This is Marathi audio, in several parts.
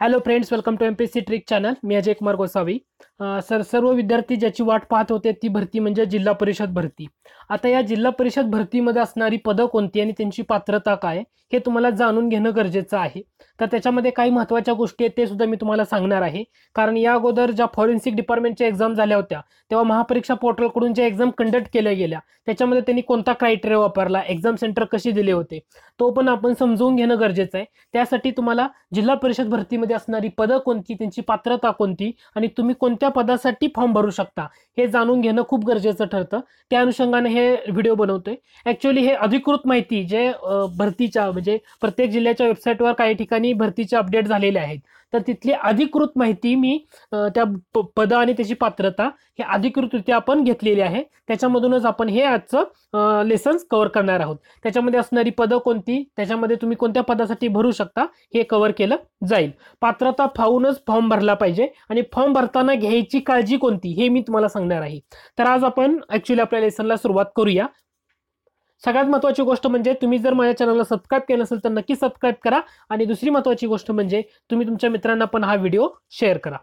hello friends welcome to M P C trick channel मी अजय कुमार गोसावी सर सर्व विद्यार्थी ज्याची वाट पाहत होते ती भरती म्हणजे जिल्हा परिषद भरती आता या जिल्हा परिषद भरतीमध्ये असणारी पदं कोणती आणि त्यांची पात्रता काय हे तुम्हाला जाणून घेणं गरजेचं आहे तर त्याच्यामध्ये काही महत्वाच्या गोष्टी आहेत ते सुद्धा मी तुम्हाला सांगणार आहे कारण या अगोदर ज्या फॉरेन्सिक डिपार्टमेंटच्या एक्झाम झाल्या होत्या तेव्हा महापरीक्षा पोर्टलकडून ज्या एक्झाम कंडक्ट केल्या गेल्या त्याच्यामध्ये त्यांनी कोणता क्रायटेरिया वापरला एक्झाम सेंटर कसे दिले होते तो पण आपण समजवून घेणं गरजेचं आहे त्यासाठी तुम्हाला जिल्हा परिषद भरतीमध्ये असणारी पदं कोणती त्यांची पात्रता कोणती आणि तुम्ही कोणत्या पदासाठी फॉर्म भरू शकता हे जाणून घेणं खूप गरजेचं ठरतं त्या अनुषंगाने हे व्हिडिओ बनवतोय ऍक्च्युअली हे अधिकृत माहिती जे भरतीच्या म्हणजे प्रत्येक जिल्ह्याच्या वेबसाईटवर काही ठिकाणी भरतीचे अपडेट झालेले आहेत तर तिथली अधिकृत माहिती मी त्या पद आणि त्याची पात्रता हे अधिकृतरित्या आपण घेतलेली आहे त्याच्यामधूनच आपण हे आजचं लेसन्स कव्हर करणार आहोत त्याच्यामध्ये असणारी पदं कोणती त्याच्यामध्ये तुम्ही कोणत्या पदासाठी भरू शकता हे कव्हर केलं जाईल पात्रता पाहूनच फॉर्म भरला पाहिजे आणि फॉर्म भरताना घ्यायची काळजी कोणती हे मी तुम्हाला सांगणार आहे तर आज आपण ऍक्च्युली आपल्या लेसनला सुरुवात करूया सगळ्यात महत्वाची गोष्ट म्हणजे तुम्ही जर माझ्या चॅनलला सबस्क्राईब केलं नसेल तर नक्की सबस्क्राईब करा आणि दुसरी महत्वाची गोष्ट म्हणजे तुम्ही तुमच्या मित्रांना पण हा व्हिडिओ शेअर करा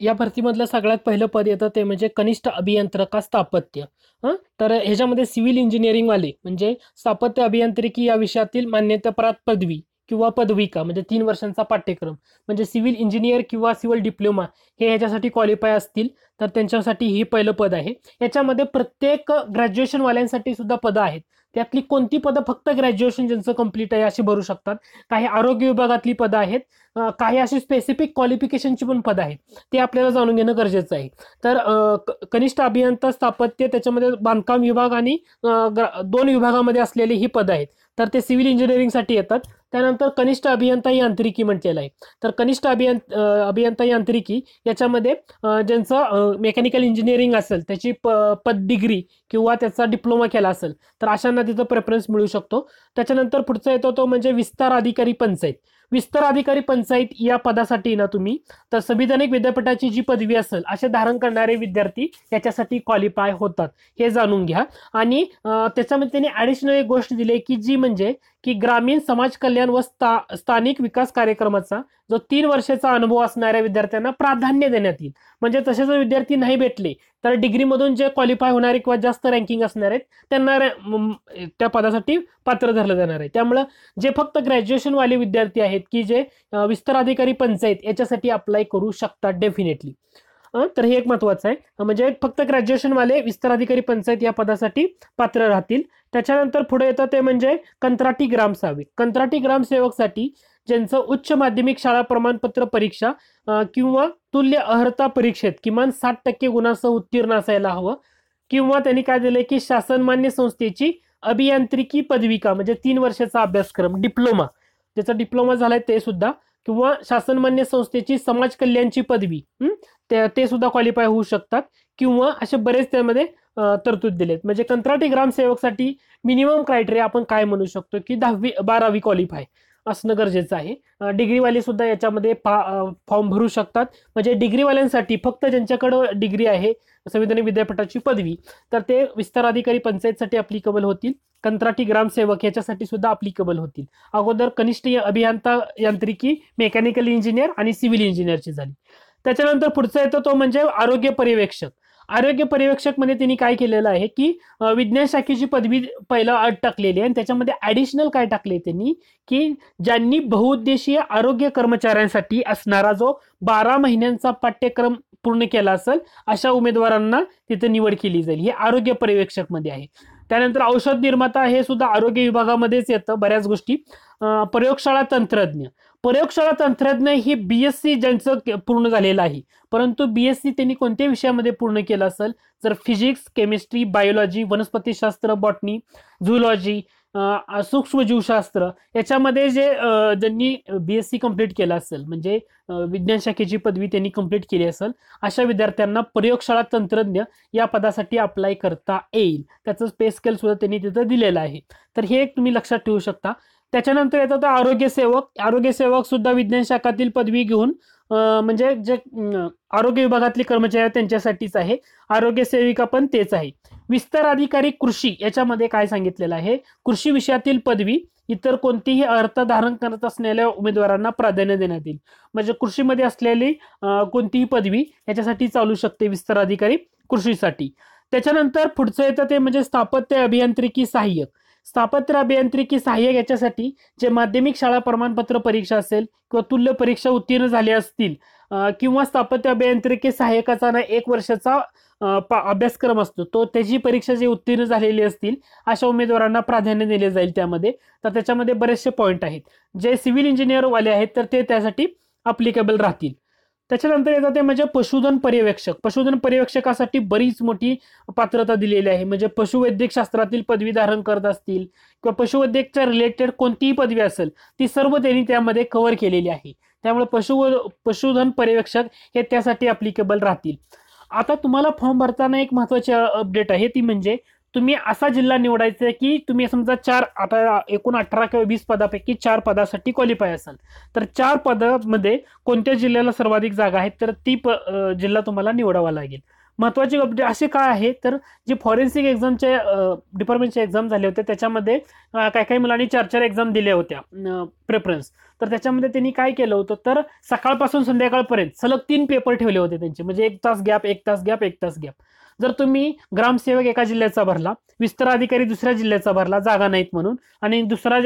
या भरतीमधलं सगळ्यात पहिलं पद येतं ते म्हणजे कनिष्ठ अभियंत्रका स्थापत्य हां तर ह्याच्यामध्ये सिव्हिल इंजिनिअरिंगवाले म्हणजे स्थापत्य अभियांत्रिकी या विषयातील मान्यताप्राप्त पदवी किंवा पदविका म्हणजे तीन वर्षांचा पाठ्यक्रम म्हणजे सिव्हिल इंजिनियर किंवा सिव्हिल डिप्लोमा हे याच्यासाठी क्वालिफाय असतील तर त्यांच्यासाठी ही पहिलं पद आहे याच्यामध्ये प्रत्येक ग्रॅज्युएशनवाल्यांसाठी सुद्धा पदं आहेत त्यातली कोणती पदं फक्त ग्रॅज्युएशन ज्यांचं कंप्लीट आहे अशी भरू शकतात काही आरोग्य विभागातली पदं आहेत काही अशी स्पेसिफिक क्वालिफिकेशनची पण पदं आहेत ते आपल्याला जाणून घेणं गरजेचं आहे तर कनिष्ठ अभियंता स्थापत्य त्याच्यामध्ये बांधकाम विभाग आणि दोन विभागामध्ये असलेली ही पदं आहेत तर ते सिव्हिल इंजिनिअरिंगसाठी येतात त्यानंतर कनिष्ठ अभियंता यांत्रिकी म्हटलेलं आहे तर कनिष्ठ अभियं अभियंता यांत्रिकी याच्यामध्ये ज्यांचं मेकॅनिकल इंजिनिअरिंग असेल त्याची प पद डिग्री किंवा त्याचा डिप्लोमा केला असेल तर अशांना तिथं प्रेफरन्स मिळू शकतो त्याच्यानंतर पुढचा येतो तो म्हणजे विस्तार अधिकारी पंचायत विस्तार अधिकारी पंचायत या पदासाठी ना तुम्ही तर संविधानिक विद्यापीठाची जी पदवी असेल असे धारण करणारे विद्यार्थी याच्यासाठी क्वालिफाय होतात हे जाणून घ्या आणि त्याच्यामध्ये त्यांनी ॲडिशनल एक गोष्ट दिली की जी म्हणजे की ग्रामीण समाज कल्याण व स्था स्थानिक विकास कार्यक्रमाचा जो तीन वर्षाचा अनुभव असणाऱ्या विद्यार्थ्यांना प्राधान्य देण्यात येईल म्हणजे तसे जर विद्यार्थी नाही भेटले तर डिग्रीमधून जे क्वालिफाय होणारे किंवा जास्त रँकिंग असणार आहेत त्यांना त्या पदासाठी पात्र धरलं जाणार आहे त्यामुळं जे फक्त ग्रॅज्युएशनवाले विद्यार्थी आहेत की जे विस्तार अधिकारी पंचायत याच्यासाठी अप्लाय करू शकतात डेफिनेटली तर हे एक महत्वाचं आहे म्हणजे फक्त ग्रॅज्युएशनवाले विस्तार अधिकारी पंचायत या पदासाठी पात्र राहतील त्याच्यानंतर पुढे येतं ते म्हणजे कंत्राटी ग्रामसेवक कंत्राटी ग्रामसेवकसाठी ज्यांचं उच्च माध्यमिक शाळा प्रमाणपत्र परीक्षा किंवा तुल्य अर्हता परीक्षेत किमान साठ टक्के गुणांसह उत्तीर्ण असायला हवं किंवा त्यांनी काय दिलंय की शासनमान्य संस्थेची अभियांत्रिकी पदविका म्हणजे तीन वर्षाचा अभ्यासक्रम डिप्लोमा ज्याचा डिप्लोमा झालाय ते सुद्धा किंवा शासनमान्य संस्थेची समाज कल्याणची पदवी ते, सुद्धा क्वालिफाय होऊ शकतात किंवा असे बरेच त्यामध्ये तरतूद दिलेत म्हणजे कंत्राटी ग्रामसेवकसाठी मिनिमम क्रायटेरिया आपण काय म्हणू शकतो की दहावी बारावी क्वालिफाय असणं गरजेचं आहे डिग्रीवाले सुद्धा याच्यामध्ये पा फॉर्म भरू शकतात म्हणजे डिग्रीवाल्यांसाठी फक्त ज्यांच्याकडं डिग्री आहे संविधानिक विद्यापीठाची पदवी तर ते विस्ताराधिकारी पंचायतसाठी अप्लिकेबल होतील कंत्राटी ग्रामसेवक याच्यासाठी सुद्धा अप्लिकेबल होतील अगोदर कनिष्ठ अभियंता यांत्रिकी मेकॅनिकल इंजिनियर आणि सिव्हिल इंजिनियरची झाली त्याच्यानंतर पुढचा येतो तो म्हणजे आरोग्य पर्यवेक्षक आरोग्य पर्यवेक्षक मध्ये त्यांनी काय केलेलं आहे की विज्ञान शाखेची पदवी पहिला अट टाकलेली आहे आणि त्याच्यामध्ये ऍडिशनल काय टाकले त्यांनी की ज्यांनी बहुउद्देशीय आरोग्य कर्मचाऱ्यांसाठी असणारा जो बारा महिन्यांचा पाठ्यक्रम पूर्ण केला असेल अशा उमेदवारांना तिथे निवड केली जाईल हे आरोग्य पर्यवेक्षक मध्ये आहे त्यानंतर औषध निर्माता हे सुद्धा आरोग्य विभागामध्येच येतं बऱ्याच गोष्टी प्रयोगशाळा तंत्रज्ञ प्रयोगशाळा तंत्रज्ञ हे बी एस सी ज्यांचं पूर्ण झालेलं आहे परंतु बी एस सी त्यांनी कोणत्या विषयामध्ये पूर्ण केलं असेल तर फिजिक्स केमिस्ट्री बायोलॉजी वनस्पतीशास्त्र बॉटनी झुलॉजी सूक्ष्म जीवशास्त्र याच्यामध्ये जे ज्यांनी बी एस सी कम्प्लीट केलं असेल म्हणजे विज्ञान शाखेची पदवी त्यांनी कंप्लीट केली असेल अशा विद्यार्थ्यांना प्रयोगशाळा तंत्रज्ञ या पदासाठी अप्लाय करता येईल त्याचं स्पेस स्केल सुद्धा त्यांनी तिथं दिलेलं आहे तर हे एक तुम्ही लक्षात ठेवू शकता त्याच्यानंतर येतात आरोग्यसेवक आरोग्यसेवक सुद्धा विज्ञान शाखातील पदवी घेऊन म्हणजे जे आरोग्य विभागातले कर्मचारी त्यांच्यासाठीच आहे आरोग्य सेविका पण तेच आहे विस्तार अधिकारी कृषी याच्यामध्ये काय सांगितलेलं आहे कृषी विषयातील पदवी इतर कोणतीही अर्थ धारण करत असलेल्या उमेदवारांना प्राधान्य देण्यात येईल म्हणजे कृषीमध्ये असलेली कोणतीही पदवी याच्यासाठी चालू शकते विस्तार अधिकारी कृषीसाठी त्याच्यानंतर पुढचं येतं ते म्हणजे स्थापत्य अभियांत्रिकी सहाय्यक स्थापत्य अभियांत्रिकी सहाय्यक याच्यासाठी जे माध्यमिक शाळा प्रमाणपत्र परीक्षा असेल किंवा तुल्य परीक्षा उत्तीर्ण झाले असतील किंवा स्थापत्य अभियांत्रिकी सहाय्यकाचा ना एक वर्षाचा अभ्यासक्रम असतो तो त्याची परीक्षा जी उत्तीर्ण झालेली असतील अशा उमेदवारांना प्राधान्य दिले जाईल त्यामध्ये तर त्याच्यामध्ये बरेचसे पॉईंट आहेत जे सिव्हिल इंजिनियरवाले आहेत तर ते त्यासाठी अप्लिकेबल राहतील त्याच्यानंतर येतात ते म्हणजे पशुधन पर्यवेक्षक पशुधन पर्यवेक्षकासाठी बरीच मोठी पात्रता दिलेली आहे म्हणजे पशुवैद्यक शास्त्रातील पदवी धारण करत असतील किंवा पशुवैद्यकच्या रिलेटेड कोणतीही पदवी असेल ती सर्व त्यांनी त्यामध्ये कव्हर केलेली आहे त्यामुळे पशु पशुधन पर्यवेक्षक हे त्यासाठी अप्लिकेबल राहतील आता तुम्हाला फॉर्म भरताना एक महत्वाची अपडेट आहे ती म्हणजे तुम्ही असा जिल्हा निवडायचा आहे की तुम्ही समजा चार आता एकूण अठरा किंवा वीस पदापैकी चार पदासाठी क्वालिफाय असाल तर चार पदामध्ये कोणत्या जिल्ह्याला सर्वाधिक जागा आहेत तर ती प जिल्हा तुम्हाला निवडावा लागेल महत्त्वाची अपडेट असे काय आहे तर जे फॉरेन्सिक एक्झामचे डिपार्टमेंटचे एक्झाम झाले होते त्याच्यामध्ये काही काही मुलांनी चार चार एक्झाम दिल्या होत्या प्रेफरन्स तर त्याच्यामध्ये त्यांनी काय केलं होतं तर सकाळपासून संध्याकाळपर्यंत सलग तीन पेपर ठेवले होते त्यांचे म्हणजे एक तास गॅप एक तास गॅप एक तास गॅप जर तुम्ही ग्रामसेवक एका जिल्ह्याचा भरला विस्तार अधिकारी दुसऱ्या जिल्ह्याचा भरला जागा नाहीत म्हणून आणि दुसरा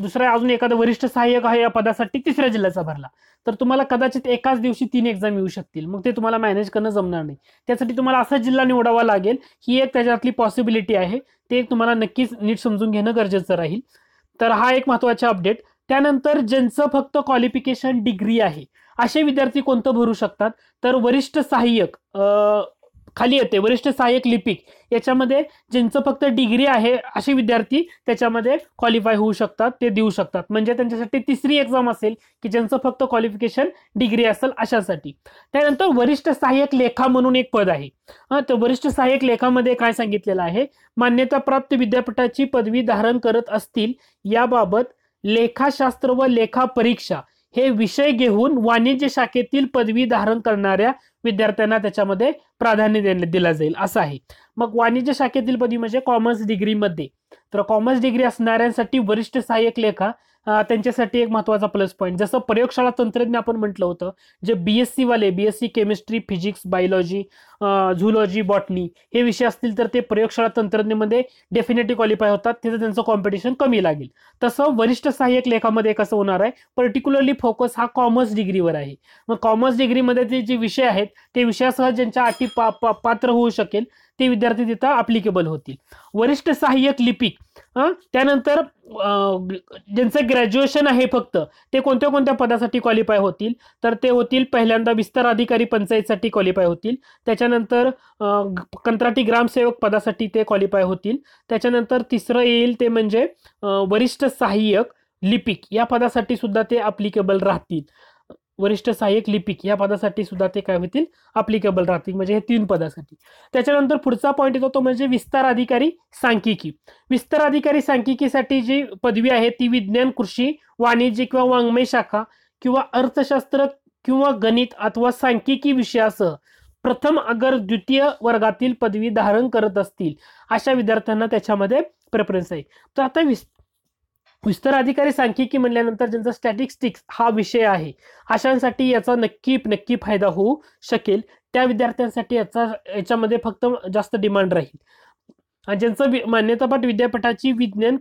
दुसरा अजून एखादं वरिष्ठ सहाय्यक आहे या पदासाठी तिसऱ्या जिल्ह्याचा भरला तर तुम्हाला कदाचित एकाच दिवशी तीन एक्झाम येऊ शकतील मग ते तुम्हाला मॅनेज करणं जमणार नाही त्यासाठी तुम्हाला असा जिल्हा निवडावा लागेल ही एक त्याच्यातली पॉसिबिलिटी आहे ते तुम्हाला नक्कीच नीट समजून घेणं गरजेचं राहील तर हा एक महत्त्वाचा अपडेट त्यानंतर ज्यांचं फक्त क्वालिफिकेशन डिग्री आहे असे विद्यार्थी कोणतं भरू शकतात तर वरिष्ठ सहाय्यक खाली येते वरिष्ठ सहाय्यक लिपिक याच्यामध्ये ज्यांचं फक्त डिग्री आहे असे विद्यार्थी त्याच्यामध्ये क्वालिफाय होऊ शकतात ते देऊ शकतात म्हणजे त्यांच्यासाठी तिसरी एक्झाम असेल की ज्यांचं फक्त क्वालिफिकेशन डिग्री असेल अशासाठी त्यानंतर वरिष्ठ सहाय्यक लेखा म्हणून एक पद आहे हां तर वरिष्ठ सहाय्यक लेखामध्ये काय सांगितलेलं आहे मान्यताप्राप्त विद्यापीठाची पदवी धारण करत असतील याबाबत लेखाशास्त्र व लेखा परीक्षा हे विषय घेऊन वाणिज्य शाखेतील पदवी धारण करणाऱ्या विद्यार्थ्यांना त्याच्यामध्ये प्राधान्य देण्यात दिला जाईल असं आहे मग वाणिज्य शाखेतील पदवी म्हणजे कॉमर्स डिग्रीमध्ये तर कॉमर्स डिग्री असणाऱ्यांसाठी वरिष्ठ सहाय्यक लेखा त्यांच्यासाठी एक महत्त्वाचा प्लस पॉईंट जसं प्रयोगशाळा तंत्रज्ञ आपण म्हटलं होतं जे बी एस सीवाले B S C chemistry physics biology zoology botany हे विषय असतील तर ते प्रयोगशाळा तंत्रज्ञमध्ये डेफिनेटली क्वालिफाय होतात तिथं त्यांचं कॉम्पिटिशन कमी लागेल तसं वरिष्ठ सहाय्यक लेखामध्ये कसं होणार आहे पर्टिक्युलरली फोकस हा कॉमर्स डिग्रीवर आहे मग कॉमर्स डिग्रीमध्ये ते जे विषय आहेत ते विषयासह ज्यांच्या अटी पा, पा, पात्र होऊ शकेल ते विद्यार्थी तिथं अप्लिकेबल होतील वरिष्ठ सहाय्यक लिपिक त्यानंतर ज्यांचं ग्रॅज्युएशन आहे फक्त ते कोणत्या कोणत्या पदासाठी क्वालिफाय होतील तर ते होतील पहिल्यांदा विस्तार अधिकारी पंचायतसाठी क्वालिफाय होतील त्याच्यानंतर कंत्राटी ग्रामसेवक पदासाठी ते क्वालिफाय होतील त्याच्यानंतर तिसरं येईल ते म्हणजे वरिष्ठ सहाय्यक लिपिक या पदासाठी सुद्धा ते अप्लिकेबल राहतील वरिष्ठ सहाय्यक लिपिक या पदासाठी सुद्धा ते काय होतील अप्लिकेबल राहतील म्हणजे हे तीन पदासाठी त्याच्यानंतर पुढचा पॉईंट येतो तो म्हणजे विस्तार अधिकारी सांख्यिकी विस्तार अधिकारी सांख्यिकीसाठी जी पदवी आहे ती विज्ञान कृषी वाणिज्य किंवा वाङ्मय शाखा किंवा अर्थशास्त्र किंवा गणित अथवा सांख्यिकी विषयासह प्रथम अगर द्वितीय वर्गातील पदवी धारण करत असतील अशा विद्यार्थ्यांना त्याच्यामध्ये प्रेफरन्स आहे तर आता विस् विस्तार अधिकारी सांख्यिकी म्हणल्यानंतर ज्यांचा स्टॅटिस्टिक्स हा विषय आहे अशांसाठी याचा नक्की नक्की फायदा होऊ शकेल त्या विद्यार्थ्यांसाठी याचा याच्यामध्ये फक्त जास्त डिमांड राहील आणि ज्यांचं मान्यतापाठ विद्यापीठाची विज्ञान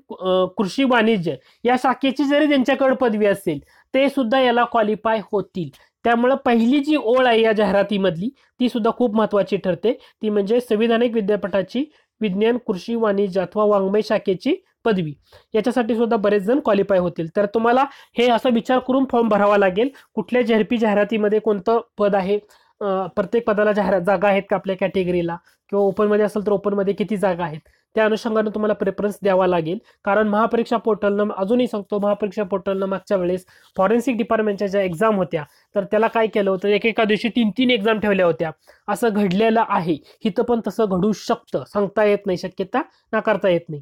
कृषी वाणिज्य या शाखेची जरी त्यांच्याकडे पदवी असेल ते सुद्धा याला क्वालिफाय होतील त्यामुळं पहिली जी ओळ आहे या जाहिरातीमधली ती सुद्धा खूप महत्वाची ठरते ती म्हणजे संविधानिक विद्यापीठाची विज्ञान कृषी वाणिज्य अथवा वाङ्मय शाखेची पदवी याच्यासाठी सुद्धा बरेच जण क्वालिफाय होतील तर तुम्हाला हे असा विचार करून फॉर्म भरावा लागेल कुठल्या झेरपी जाहिरातीमध्ये कोणतं पद आहे प्रत्येक पदाला जाहिरात जागा आहेत का आपल्या कॅटेगरीला किंवा ओपनमध्ये असेल तर ओपनमध्ये किती जागा आहेत त्या अनुषंगाने तुम्हाला प्रेफरन्स द्यावा लागेल कारण महापरीक्षा पोर्टलनं अजूनही सांगतो महापरीक्षा पोर्टलनं मागच्या वेळेस फॉरेन्सिक डिपार्टमेंटच्या ज्या एक्झाम होत्या तर त्याला काय केलं होतं एकेका दिवशी तीन तीन एक्झाम ठेवल्या होत्या असं घडलेलं आहे हिथं पण तसं घडू शकतं सांगता येत नाही शक्यता नाकारता येत नाही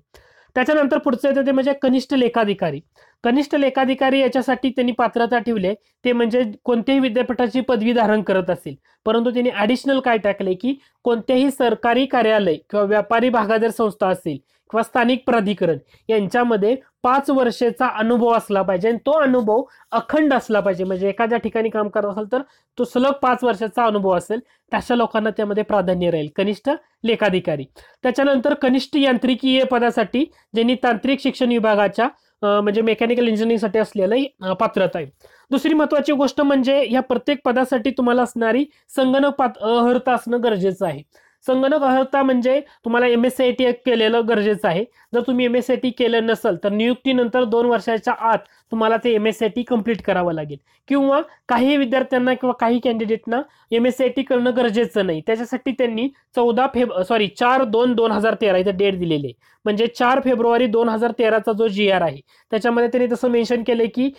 त्याच्यानंतर पुढचं ते म्हणजे कनिष्ठ लेखाधिकारी कनिष्ठ लेखाधिकारी याच्यासाठी त्यांनी पात्रता ठेवले ते म्हणजे कोणत्याही विद्यापीठाची पदवी धारण करत असेल परंतु त्यांनी ऍडिशनल काय टाकले की कोणत्याही सरकारी कार्यालय किंवा व्यापारी भागाधर संस्था असेल किंवा स्थानिक प्राधिकरण यांच्यामध्ये पाच वर्षाचा अनुभव असला पाहिजे आणि तो अनुभव अखंड असला पाहिजे म्हणजे एखाद्या ठिकाणी काम करत असेल तर तो सलग पाच वर्षाचा अनुभव असेल तशा लोकांना त्यामध्ये प्राधान्य राहील कनिष्ठ लेखाधिकारी त्याच्यानंतर कनिष्ठ यांत्रिकीय पदासाठी ज्यांनी तांत्रिक शिक्षण विभागाच्या म्हणजे मेकॅनिकल इंजिनिअरिंगसाठी असलेलं पात्रता आहे दुसरी महत्वाची गोष्ट म्हणजे या प्रत्येक पदासाठी तुम्हाला असणारी संगणक पात असणं गरजेचं आहे संगणक अर्हता म्हणजे तुम्हाला M S C I T केलेलं गरजेचं आहे जर तुम्ही एम एस आय टी केलं नसेल तर नियुक्तीनंतर दोन वर्षाच्या आत तुम्हाला ते M S I T complete करावं लागेल किंवा काही विद्यार्थ्यांना किंवा काही कॅन्डिडेटना M S C I T करणं गरजेचं नाही त्याच्यासाठी त्यांनी चौदा फेब सॉरी चार दोन दोन हजार तेरा इथं डेट दिलेले म्हणजे चार फेब्रुवारी दोन हजार तेराचा जो जी आर आहे त्याच्यामध्ये त्यांनी तसं मेन्शन केलं की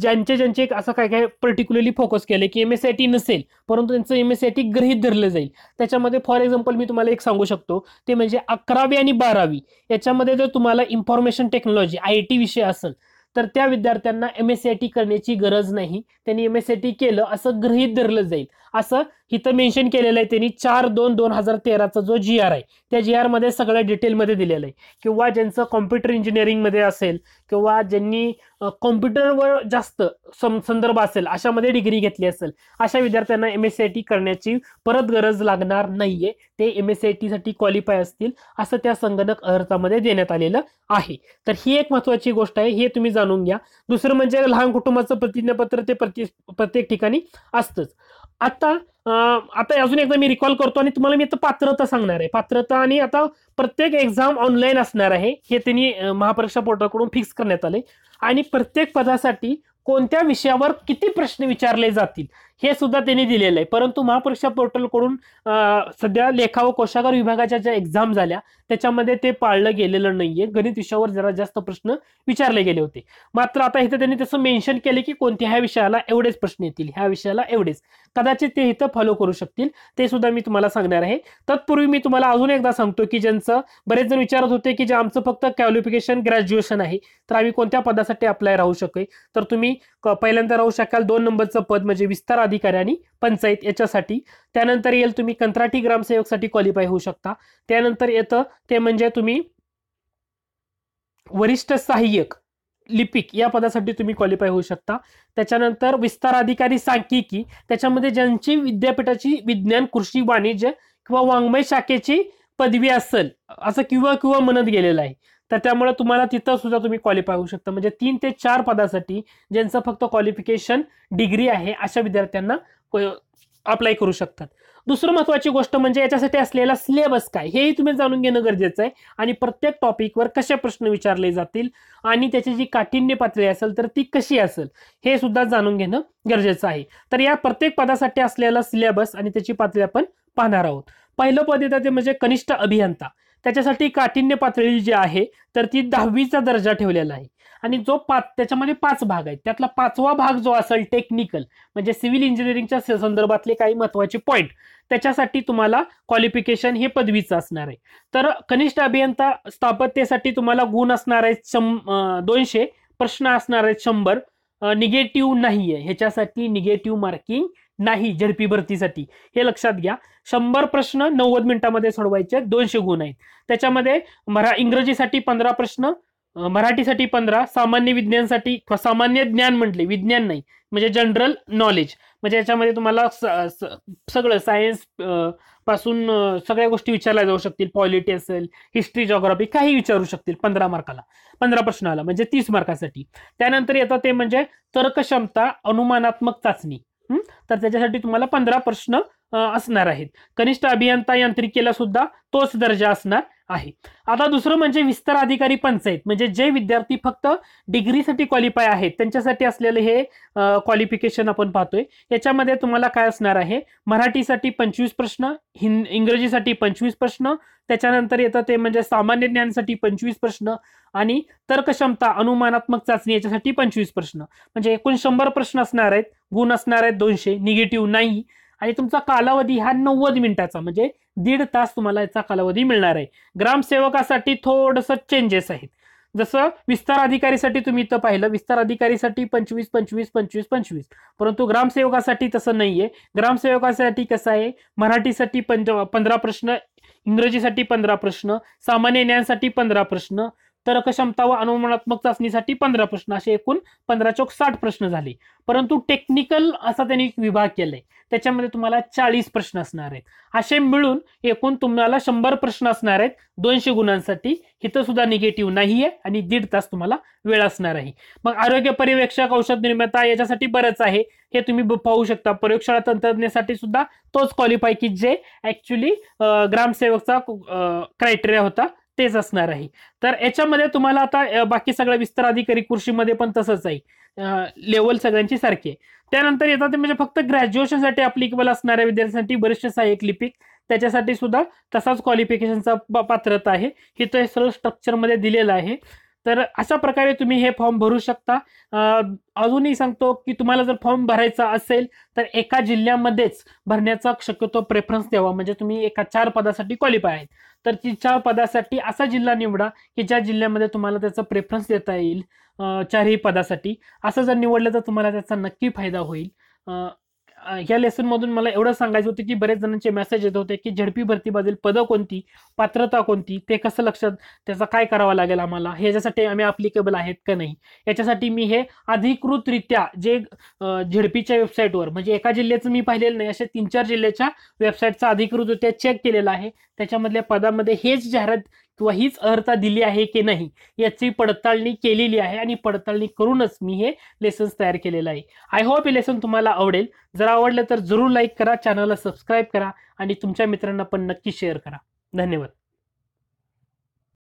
ज्यांचे ज्यांचे असं काय काय पर्टिक्युलरली फोकस केले की एम एस आय टी नसेल परंतु त्यांचं एम एस आय टी गृहीत धरलं जाईल त्याच्यामध्ये फॉर एक्झाम्पल एक्झाम्पल मी तुम्हाला एक सांगू शकतो ते म्हणजे अकरावी आणि बारावी याच्यामध्ये जर तुम्हाला इन्फॉर्मेशन टेक्नॉलॉजी आय टी विषय असेल तर त्या विद्यार्थ्यांना M S C I T करण्याची गरज नाही त्यांनी एम एस आय टी केलं असं गृहीत धरलं जाईल असं इथं मेन्शन केलेलं आहे त्यांनी चार दोन दोन हजार तेराचा जो जी आर आहे त्या जी आरमध्ये सगळ्या डिटेलमध्ये दिलेलं आहे किंवा ज्यांचं कॉम्प्युटर इंजिनिअरिंगमध्ये असेल किंवा ज्यांनी कॉम्प्युटरवर जास्त सं संदर्भ असेल अशामध्ये डिग्री घेतली असेल अशा विद्यार्थ्यांना M S C I T करण्याची परत गरज लागणार नाहीये ते एम एस सी आय टीसाठी क्वालिफाय असतील असं त्या संगणक अर्जामध्ये देण्यात आलेलं आहे तर ही एक महत्त्वाची गोष्ट आहे हे तुम्ही जाणून घ्या दुसरं म्हणजे लहान कुटुंबाचं प्रतिज्ञापत्र ते प्रति प्रत्येक ठिकाणी असतंच आता आता अजून एकदा मी रिकॉल करतो आणि तुम्हाला मी आता पात्रता सांगणार आहे पात्रता आणि आता प्रत्येक एक्झाम ऑनलाईन असणार आहे हे त्यांनी महापरीक्षा पोर्टलकडून फिक्स करण्यात आले आणि प्रत्येक पदासाठी कोणत्या विषयावर किती प्रश्न विचारले जातील हे सुद्धा त्यांनी दिलेलं आहे परंतु महापरीक्षा पोर्टलकडून सध्या लेखा व कोशागार विभागाच्या ज्या एक्झाम झाल्या त्याच्यामध्ये ते पाळलं गेलेलं नाहीये गणित विषयावर जरा जास्त प्रश्न विचारले गेले होते मात्र आता इथं त्यांनी तसं मेन्शन केले की कोणत्या ह्या विषयाला एवढेच प्रश्न येतील ह्या विषयाला एवढेच कदाचित ते इथं फॉलो करू शकतील ते सुद्धा मी तुम्हाला सांगणार आहे तत्पूर्वी मी तुम्हाला अजून एकदा सांगतो की ज्यांचं बरेच जण विचारत होते की जे आमचं फक्त क्वालिफिकेशन ग्रॅज्युएशन आहे तर आम्ही कोणत्या पदासाठी अप्लाय राहू शकेल तर तुम्ही पहिल्यांदा राहू शकाल दोन नंबरचं पद म्हणजे विस्तार अधिकाऱ्यांनी पंचायत याच्यासाठी त्यानंतर येईल तुम्ही कंत्राटी ग्रामसेवकसाठी क्वालिफाय होऊ शकता त्यानंतर येतं ते म्हणजे तुम्ही वरिष्ठ सहाय्यक लिपिक या पदासाठी तुम्ही क्वालिफाय होऊ शकता त्याच्यानंतर विस्तार अधिकारी सांख्यिकी त्याच्यामध्ये ज्यांची विद्यापीठाची विज्ञान कृषी वाणिज्य किंवा वाङ्मय शाखेची पदवी असेल असं किंवा किंवा म्हणत गेलेलं आहे तर त्यामुळे तुम्हाला तिथं सुद्धा तुम्ही क्वालिफाय होऊ शकता म्हणजे तीन ते चार पदासाठी ज्यांचं फक्त क्वालिफिकेशन डिग्री आहे अशा विद्यार्थ्यांना अप्लाय करू शकतात दुसरं महत्वाची गोष्ट म्हणजे याच्यासाठी असलेला सिलेबस काय हेही तुम्ही जाणून घेणं गरजेचं आहे आणि प्रत्येक टॉपिकवर कसे प्रश्न विचारले जातील आणि त्याची जी काठिण्य पातळी असेल तर ती कशी असेल हे सुद्धा जाणून घेणं गरजेचं आहे तर या प्रत्येक पदासाठी असलेला सिलेबस आणि त्याची पातळी आपण पाहणार आहोत पहिलं पद येतं ते म्हणजे कनिष्ठ अभियंता त्याच्यासाठी काठिण्य पातळी जी आहे तर ती दहावीचा दर्जा ठेवलेला आहे आणि जो पाच त्याच्यामध्ये पाच भाग आहेत त्यातला पाचवा भाग जो असेल टेक्निकल म्हणजे सिव्हिल इंजिनिअरिंगच्या संदर्भातले काही महत्वाचे पॉईंट त्याच्यासाठी तुम्हाला क्वालिफिकेशन हे पदवीचं असणार आहे तर कनिष्ठ अभियंता स्थापत्यसाठी तुम्हाला गुण असणार आहेत दोनशे प्रश्न असणार आहेत शंभर निगेटिव्ह नाही आहे ह्याच्यासाठी निगेटिव्ह मार्किंग नाही झडपी भरतीसाठी हे लक्षात घ्या शंभर प्रश्न नव्वद मिनिटामध्ये सोडवायचे आहेत दोनशे गुण आहेत त्याच्यामध्ये मरा इंग्रजीसाठी पंधरा प्रश्न मराठीसाठी पंधरा सामान्य विज्ञानसाठी किंवा सामान्य ज्ञान म्हटले विज्ञान नाही म्हणजे जनरल नॉलेज म्हणजे याच्यामध्ये तुम्हाला सगळं सायन्स पासून सगळ्या गोष्टी विचारल्या जाऊ शकतील पॉलिटी असेल हिस्ट्री जॉग्राफी काही विचारू शकतील पंधरा मार्काला पंधरा आला म्हणजे तीस मार्कासाठी त्यानंतर येतात ते म्हणजे तर्कक्षमता अनुमानात्मक चाचणी तर त्याच्यासाठी तुम्हाला पंधरा प्रश्न असणार आहेत कनिष्ठ अभियंता यांत्रिकेला सुद्धा तोच दर्जा असणार आहे आता दुसरं म्हणजे विस्तार अधिकारी पंचायत म्हणजे जे विद्यार्थी फक्त डिग्रीसाठी क्वालिफाय आहेत त्यांच्यासाठी असलेले हे क्वालिफिकेशन आपण पाहतोय याच्यामध्ये तुम्हाला काय असणार आहे मराठीसाठी पंचवीस प्रश्न हिं इंग्रजीसाठी पंचवीस प्रश्न त्याच्यानंतर येतं ते म्हणजे सामान्य ज्ञानसाठी पंचवीस प्रश्न आणि तर्कक्षमता अनुमानात्मक चाचणी याच्यासाठी पंचवीस प्रश्न म्हणजे एकूण शंभर प्रश्न असणार आहेत गुण असणार आहेत दोनशे निगेटिव्ह नाही आणि तुमचा कालावधी हा नव्वद मिनिटाचा म्हणजे दीड तास तुम्हाला याचा कालावधी मिळणार आहे ग्रामसेवकासाठी थोडस चेंजेस आहेत जसं विस्तार अधिकारीसाठी तुम्ही इथं पाहिलं विस्तार अधिकारीसाठी पंचवीस पंचवीस पंचवीस पंचवीस परंतु ग्रामसेवकासाठी तसं नाहीये ग्रामसेवकासाठी कसं आहे मराठीसाठी पंच पंधरा प्रश्न इंग्रजीसाठी पंधरा प्रश्न सामान्य ज्ञानसाठी पंधरा प्रश्न तर्क क्षमता व अनुमानात्मक चाचणीसाठी पंधरा प्रश्न असे एकूण पंधरा चौक साठ प्रश्न झाले परंतु टेक्निकल असा त्यांनी विभाग केलाय त्याच्यामध्ये तुम्हाला चाळीस प्रश्न असणार आहेत असे मिळून एकूण तुम्हाला शंभर प्रश्न असणार आहेत दोनशे गुणांसाठी इथं सुद्धा निगेटिव्ह नाही आहे आणि दीड तास तुम्हाला वेळ असणार आहे मग आरोग्य पर्यवेक्षक औषध निर्माता याच्यासाठी बरंच आहे हे तुम्ही पाहू शकता प्रयोगशाळा तंत्रज्ञासाठी सुद्धा तोच क्वालिफाय की जे ऍक्च्युली ग्रामसेवकचा क्रायटेरिया होता तेच असणार आहे तर याच्यामध्ये तुम्हाला आता बाकी सगळ्या विस्तार अधिकारी कृषीमध्ये पण तसंच आहे लेवल सगळ्यांची सारखी आहे त्यानंतर येतात म्हणजे फक्त ग्रॅज्युएशनसाठी अप्लिकेबल असणाऱ्या विद्यार्थ्यांसाठी बरेचसे सहाय्यक लिपिक त्याच्यासाठी सुद्धा तसाच क्वालिफिकेशनचा पात्रता आहे हे तर सर्व स्ट्रक्चरमध्ये दिलेलं आहे तर अशा प्रकारे तुम्ही हे फॉर्म भरू शकता अजूनही सांगतो की तुम्हाला जर फॉर्म भरायचा असेल तर एका जिल्ह्यामध्येच भरण्याचा शक्यतो प्रेफरन्स द्यावा म्हणजे तुम्ही एका चार पदासाठी क्वालिफाय आहेत तर ती चार पदासाठी असा जिल्हा निवडा की ज्या जिल्ह्यामध्ये तुम्हाला त्याचा प्रेफरन्स देता येईल चारही पदासाठी असं जर निवडलं तर तुम्हाला त्याचा नक्की फायदा होईल ह्या लेसनमधून मला एवढं सांगायचं होतं की बरेच जणांचे मेसेज येत होते की झडपी भरतीमधील पदं कोणती पात्रता कोणती ते कसं लक्षात त्याचा काय करावा लागेल आम्हाला ह्याच्यासाठी आम्ही अप्लिकेबल आहेत का नाही याच्यासाठी मी हे अधिकृतरित्या जे झडपीच्या वेबसाईटवर म्हणजे एका जिल्ह्याचं मी पाहिलेलं नाही अशा तीन चार जिल्ह्याच्या वेबसाईटचा अधिकृतरित्या चेक केलेला आहे त्याच्यामधल्या पदामध्ये हेच जाहिरात किंवा हीच अर्हता दिली आहे की नाही याची पडताळणी केलेली आहे आणि पडताळणी करूनच मी हे लेसन्स तयार केलेलं आहे आय होप हे लेसन तुम्हाला आवडेल जर आवडलं तर जरूर लाईक करा चॅनलला सबस्क्राईब करा आणि तुमच्या मित्रांना पण नक्की शेअर करा धन्यवाद